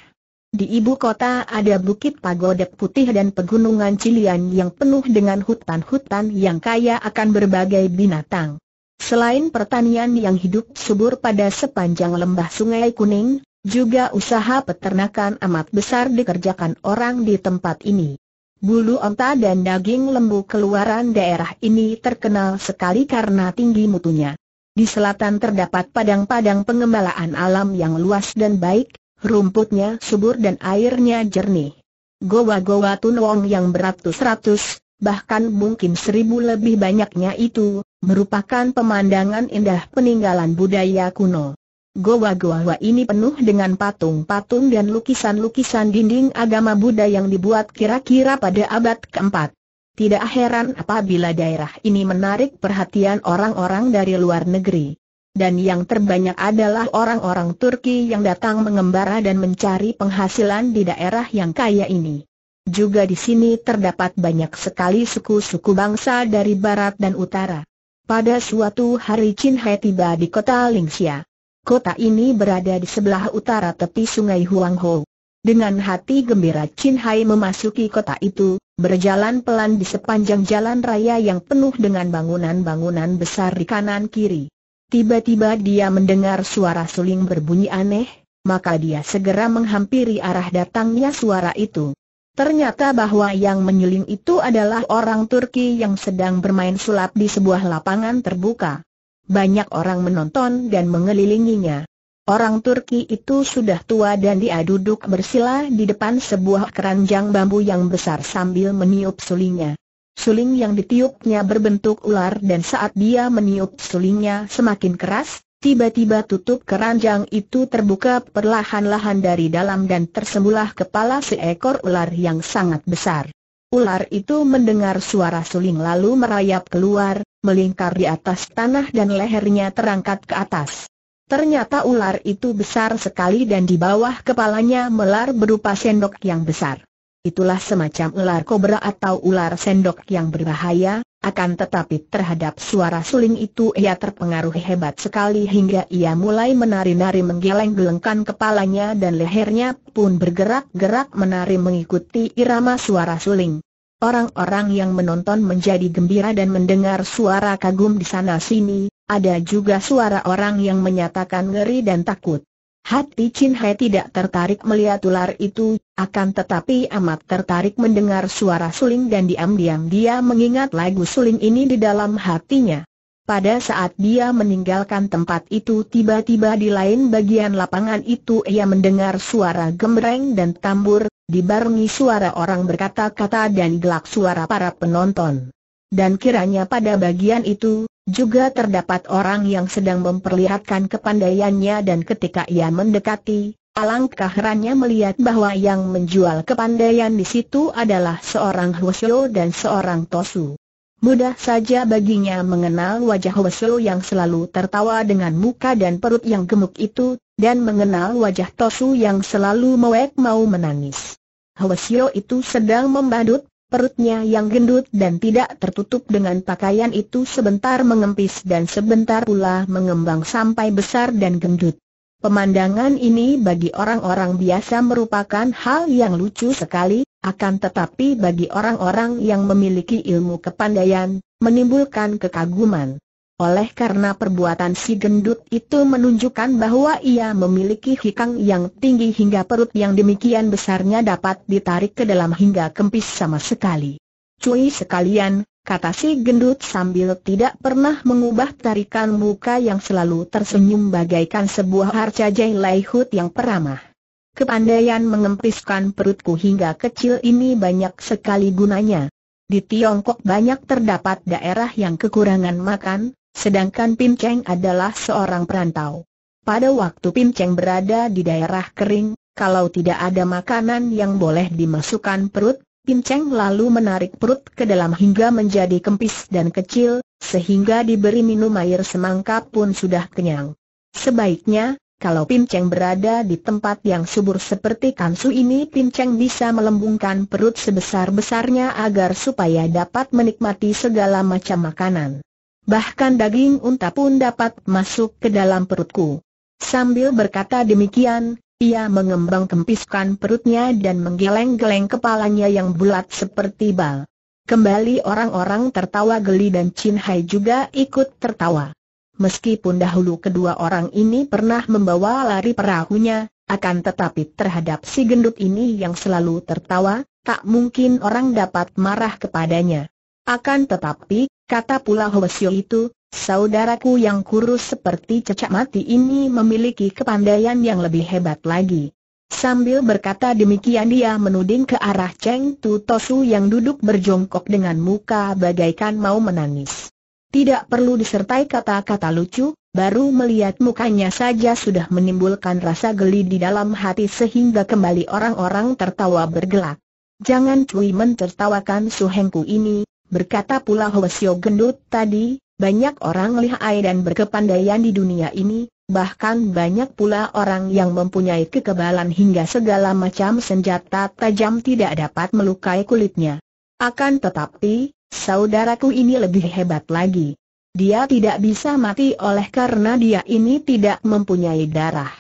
Di ibu kota ada Bukit Pagoda Putih dan Pegunungan Cilian yang penuh dengan hutan-hutan yang kaya akan berbagai binatang. Selain pertanian yang hidup subur pada sepanjang lembah sungai kuning, juga usaha peternakan amat besar dikerjakan orang di tempat ini. Bulu onta dan daging lembu keluaran daerah ini terkenal sekali karena tinggi mutunya. Di selatan terdapat padang-padang pengembalaan alam yang luas dan baik, rumputnya subur dan airnya jernih. Goa-goa tunwong yang beratus-ratus, bahkan mungkin seribu lebih banyaknya itu, merupakan pemandangan indah peninggalan budaya kuno. Goa-goa ini penuh dengan patung-patung dan lukisan-lukisan dinding agama Buddha yang dibuat kira-kira pada abad keempat. Tidak heran apabila daerah ini menarik perhatian orang-orang dari luar negeri. Dan yang terbanyak adalah orang-orang Turki yang datang mengembara dan mencari penghasilan di daerah yang kaya ini. Juga di sini terdapat banyak sekali suku-suku bangsa dari barat dan utara. Pada suatu hari Chin Hai tiba di kota Lingxia. Kota ini berada di sebelah utara tepi sungai Huangho. Dengan hati gembira Chin Hai memasuki kota itu, berjalan pelan di sepanjang jalan raya yang penuh dengan bangunan-bangunan besar di kanan kiri. Tiba-tiba dia mendengar suara suling berbunyi aneh, maka dia segera menghampiri arah datangnya suara itu. Ternyata bahwa yang menyuling itu adalah orang Turki yang sedang bermain sulap di sebuah lapangan terbuka banyak orang menonton dan mengelilinginya. Orang Turki itu sudah tua dan dia duduk bersila di depan sebuah keranjang bambu yang besar sambil meniup sulingnya. Suling yang ditiupnya berbentuk ular dan saat dia meniup sulingnya semakin keras, tiba-tiba tutup keranjang itu terbuka perlahan-lahan dari dalam dan tersembulah kepala seekor ular yang sangat besar. Ular itu mendengar suara suling lalu merayap keluar, melingkar di atas tanah dan lehernya terangkat ke atas. Ternyata ular itu besar sekali dan di bawah kepalanya melar berupa sendok yang besar. Itulah semacam ular kobra atau ular sendok yang berbahaya, akan tetapi terhadap suara suling itu ia terpengaruh hebat sekali hingga ia mulai menari-nari menggeleng-gelengkan kepalanya dan lehernya pun bergerak-gerak menari mengikuti irama suara suling. Orang-orang yang menonton menjadi gembira dan mendengar suara kagum di sana-sini, ada juga suara orang yang menyatakan ngeri dan takut. Hati Chin Hai tidak tertarik melihat ular itu, akan tetapi amat tertarik mendengar suara suling dan diam-diam dia mengingat lagu suling ini di dalam hatinya. Pada saat dia meninggalkan tempat itu tiba-tiba di lain bagian lapangan itu ia mendengar suara gembreng dan tambur, dibarengi suara orang berkata-kata dan gelak suara para penonton. Dan kiranya pada bagian itu, juga terdapat orang yang sedang memperlihatkan kepandaiannya dan ketika ia mendekati, alangkah herannya melihat bahwa yang menjual kepandaian di situ adalah seorang Hwasyo dan seorang Tosu. Mudah saja baginya mengenal wajah Hwasyo yang selalu tertawa dengan muka dan perut yang gemuk itu, dan mengenal wajah Tosu yang selalu mewek mau menangis. Hwasyo itu sedang membadut, Perutnya yang gendut dan tidak tertutup dengan pakaian itu sebentar mengempis dan sebentar pula mengembang sampai besar dan gendut. Pemandangan ini bagi orang-orang biasa merupakan hal yang lucu sekali, akan tetapi bagi orang-orang yang memiliki ilmu kepandaian, menimbulkan kekaguman. Oleh karena perbuatan si gendut itu menunjukkan bahwa ia memiliki hikang yang tinggi hingga perut yang demikian besarnya dapat ditarik ke dalam hingga kempis sama sekali. Cui sekalian, kata si gendut sambil tidak pernah mengubah tarikan muka yang selalu tersenyum bagaikan sebuah harca laihut yang peramah. Kepandaian mengempiskan perutku hingga kecil ini banyak sekali gunanya. Di Tiongkok banyak terdapat daerah yang kekurangan makan, Sedangkan Pin Cheng adalah seorang perantau. Pada waktu Pin Cheng berada di daerah kering, kalau tidak ada makanan yang boleh dimasukkan perut, Pin Cheng lalu menarik perut ke dalam hingga menjadi kempis dan kecil, sehingga diberi minum air semangka pun sudah kenyang. Sebaiknya, kalau Pin Cheng berada di tempat yang subur seperti kansu ini pincang Cheng bisa melembungkan perut sebesar-besarnya agar supaya dapat menikmati segala macam makanan. Bahkan daging unta pun dapat masuk ke dalam perutku. Sambil berkata demikian, ia mengembang kempiskan perutnya dan menggeleng-geleng kepalanya yang bulat seperti bal. Kembali orang-orang tertawa geli dan Chin Hai juga ikut tertawa. Meskipun dahulu kedua orang ini pernah membawa lari perahunya, akan tetapi terhadap si gendut ini yang selalu tertawa, tak mungkin orang dapat marah kepadanya. Akan tetapi, kata pula Hwasyo itu, saudaraku yang kurus seperti cecak mati ini memiliki kepandaian yang lebih hebat lagi. Sambil berkata demikian dia menuding ke arah Cheng Tu Tosu yang duduk berjongkok dengan muka bagaikan mau menangis. Tidak perlu disertai kata-kata lucu, baru melihat mukanya saja sudah menimbulkan rasa geli di dalam hati sehingga kembali orang-orang tertawa bergelak. Jangan cuy mentertawakan suhengku ini, Berkata pula Hwasyo gendut tadi, banyak orang lihai dan berkepandaian di dunia ini, bahkan banyak pula orang yang mempunyai kekebalan hingga segala macam senjata tajam tidak dapat melukai kulitnya. Akan tetapi, saudaraku ini lebih hebat lagi. Dia tidak bisa mati oleh karena dia ini tidak mempunyai darah.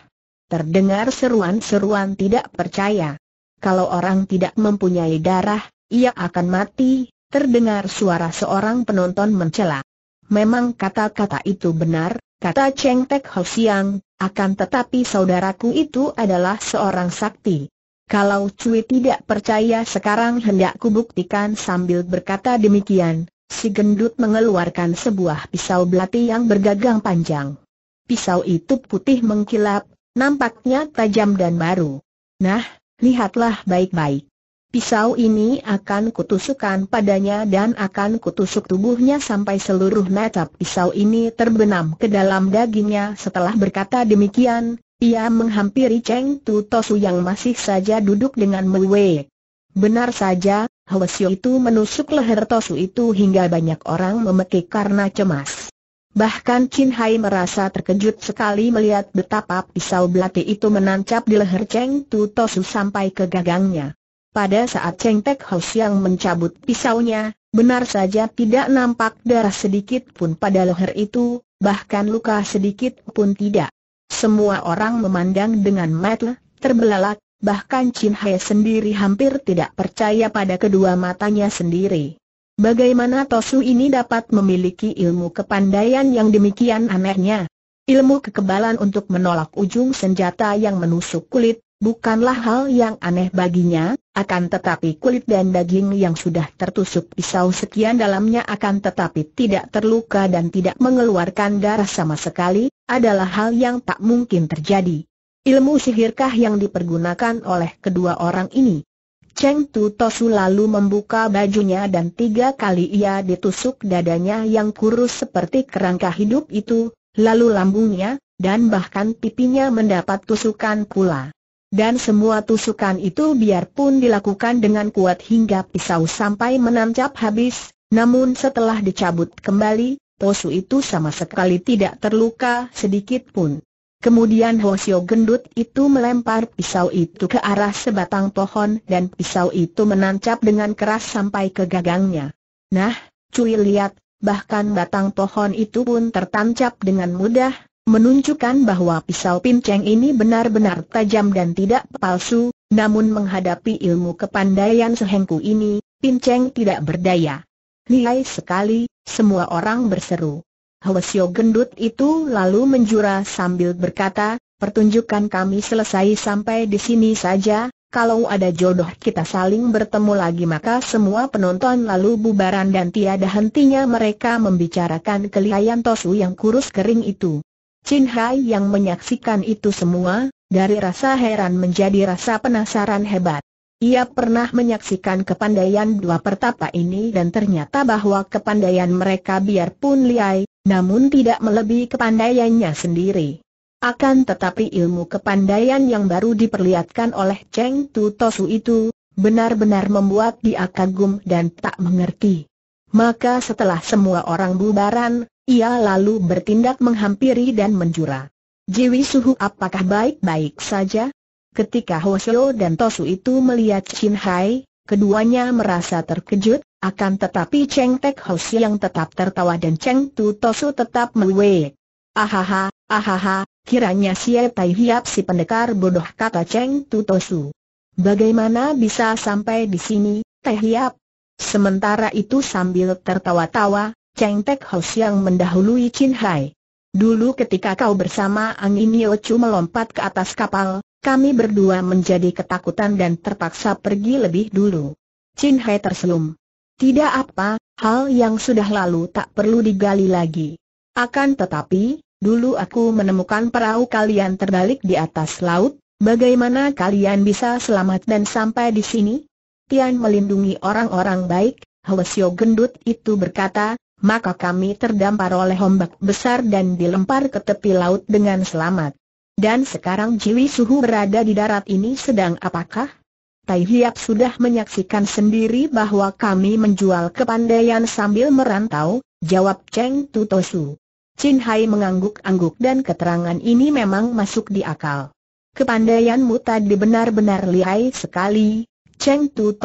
Terdengar seruan-seruan tidak percaya. Kalau orang tidak mempunyai darah, ia akan mati, terdengar suara seorang penonton mencela. Memang kata-kata itu benar, kata Cheng Tek Ho Siang, akan tetapi saudaraku itu adalah seorang sakti. Kalau Cui tidak percaya sekarang hendak kubuktikan sambil berkata demikian, si gendut mengeluarkan sebuah pisau belati yang bergagang panjang. Pisau itu putih mengkilap, nampaknya tajam dan baru. Nah, lihatlah baik-baik. Pisau ini akan kutusukkan padanya dan akan kutusuk tubuhnya sampai seluruh natap pisau ini terbenam ke dalam dagingnya Setelah berkata demikian, ia menghampiri Cheng Tu Tosu yang masih saja duduk dengan Mewek Benar saja, Hwasyo itu menusuk leher Tosu itu hingga banyak orang memekik karena cemas Bahkan Chin Hai merasa terkejut sekali melihat betapa pisau belati itu menancap di leher Cheng Tu Tosu sampai ke gagangnya. Pada saat Cheng Tek Ho Siang mencabut pisaunya, benar saja tidak nampak darah sedikit pun pada leher itu, bahkan luka sedikit pun tidak. Semua orang memandang dengan mata terbelalak, bahkan Chin Hai sendiri hampir tidak percaya pada kedua matanya sendiri. Bagaimana Tosu ini dapat memiliki ilmu kepandaian yang demikian anehnya? Ilmu kekebalan untuk menolak ujung senjata yang menusuk kulit, Bukanlah hal yang aneh baginya, akan tetapi kulit dan daging yang sudah tertusuk pisau sekian dalamnya akan tetapi tidak terluka dan tidak mengeluarkan darah sama sekali, adalah hal yang tak mungkin terjadi. Ilmu sihirkah yang dipergunakan oleh kedua orang ini? Cheng Tu Tosu lalu membuka bajunya dan tiga kali ia ditusuk dadanya yang kurus seperti kerangka hidup itu, lalu lambungnya, dan bahkan pipinya mendapat tusukan pula. Dan semua tusukan itu biarpun dilakukan dengan kuat hingga pisau sampai menancap habis, namun setelah dicabut kembali, Tosu itu sama sekali tidak terluka sedikit pun. Kemudian Hosio gendut itu melempar pisau itu ke arah sebatang pohon dan pisau itu menancap dengan keras sampai ke gagangnya. Nah, cuy lihat, bahkan batang pohon itu pun tertancap dengan mudah, menunjukkan bahwa pisau pinceng ini benar-benar tajam dan tidak palsu, namun menghadapi ilmu kepandaian sehengku ini, pinceng tidak berdaya. Nilai sekali, semua orang berseru. Hwasyo gendut itu lalu menjura sambil berkata, pertunjukan kami selesai sampai di sini saja, kalau ada jodoh kita saling bertemu lagi maka semua penonton lalu bubaran dan tiada hentinya mereka membicarakan kelihayan Tosu yang kurus kering itu. Chin Hai yang menyaksikan itu semua, dari rasa heran menjadi rasa penasaran hebat. Ia pernah menyaksikan kepandaian dua pertapa ini dan ternyata bahwa kepandaian mereka biarpun liai, namun tidak melebihi kepandaiannya sendiri. Akan tetapi ilmu kepandaian yang baru diperlihatkan oleh Cheng Tu Tosu itu, benar-benar membuat dia kagum dan tak mengerti. Maka setelah semua orang bubaran, ia lalu bertindak menghampiri dan menjura. Jiwi Suhu apakah baik-baik saja? Ketika Hoseo dan Tosu itu melihat Chin Hai, keduanya merasa terkejut, akan tetapi Cheng Tek Hose yang tetap tertawa dan Cheng Tu Tosu tetap mewe. Ahaha, ahaha, kiranya si Tai Hiap si pendekar bodoh kata Cheng Tu Tosu. Bagaimana bisa sampai di sini, Tai Hiap? Sementara itu sambil tertawa-tawa, Cheng Tek Ho yang mendahului Chin Hai. Dulu ketika kau bersama Angin cuma melompat ke atas kapal, kami berdua menjadi ketakutan dan terpaksa pergi lebih dulu. Chin Hai tersenyum. Tidak apa, hal yang sudah lalu tak perlu digali lagi. Akan tetapi, dulu aku menemukan perahu kalian terbalik di atas laut, bagaimana kalian bisa selamat dan sampai di sini? Tian melindungi orang-orang baik, Hwasyo gendut itu berkata, maka kami terdampar oleh ombak besar dan dilempar ke tepi laut dengan selamat. Dan sekarang Jiwi Suhu berada di darat ini sedang apakah? Tai Hiap sudah menyaksikan sendiri bahwa kami menjual kepandaian sambil merantau, jawab Cheng Tutosu. Chin Hai mengangguk-angguk dan keterangan ini memang masuk di akal. Kepandaianmu tadi benar-benar lihai sekali, Cheng Tu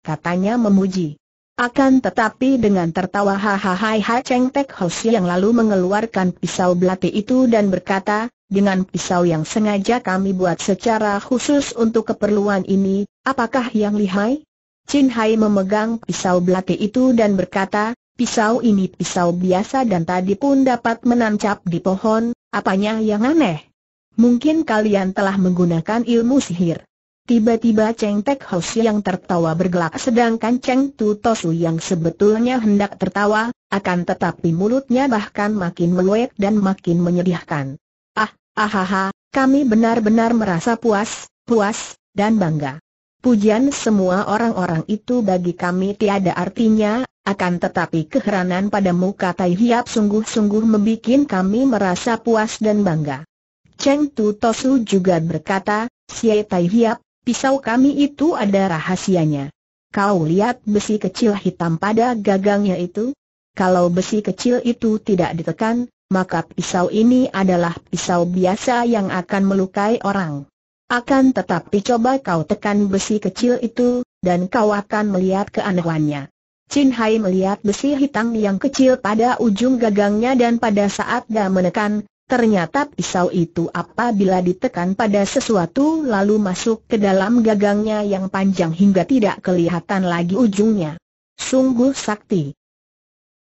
katanya memuji. Akan tetapi dengan tertawa hahaha ha Cheng Tek Hoshi yang lalu mengeluarkan pisau belati itu dan berkata, dengan pisau yang sengaja kami buat secara khusus untuk keperluan ini, apakah yang lihai? Chin Hai memegang pisau belati itu dan berkata, pisau ini pisau biasa dan tadi pun dapat menancap di pohon, apanya yang aneh? Mungkin kalian telah menggunakan ilmu sihir. Tiba-tiba Cheng Tek House yang tertawa bergelak sedangkan Cheng Tu Tosu yang sebetulnya hendak tertawa, akan tetapi mulutnya bahkan makin meluek dan makin menyedihkan. Ah, ahaha, kami benar-benar merasa puas, puas, dan bangga. Pujian semua orang-orang itu bagi kami tiada artinya, akan tetapi keheranan pada muka Tai Hiap sungguh-sungguh membuat kami merasa puas dan bangga. Cheng Tu Tosu juga berkata, si Tai Hiap, Pisau kami itu ada rahasianya. Kau lihat besi kecil hitam pada gagangnya itu? Kalau besi kecil itu tidak ditekan, maka pisau ini adalah pisau biasa yang akan melukai orang. Akan tetapi coba kau tekan besi kecil itu, dan kau akan melihat keanehannya. Chin Hai melihat besi hitam yang kecil pada ujung gagangnya dan pada saat dia menekan, Ternyata pisau itu apabila ditekan pada sesuatu lalu masuk ke dalam gagangnya yang panjang hingga tidak kelihatan lagi ujungnya. Sungguh sakti.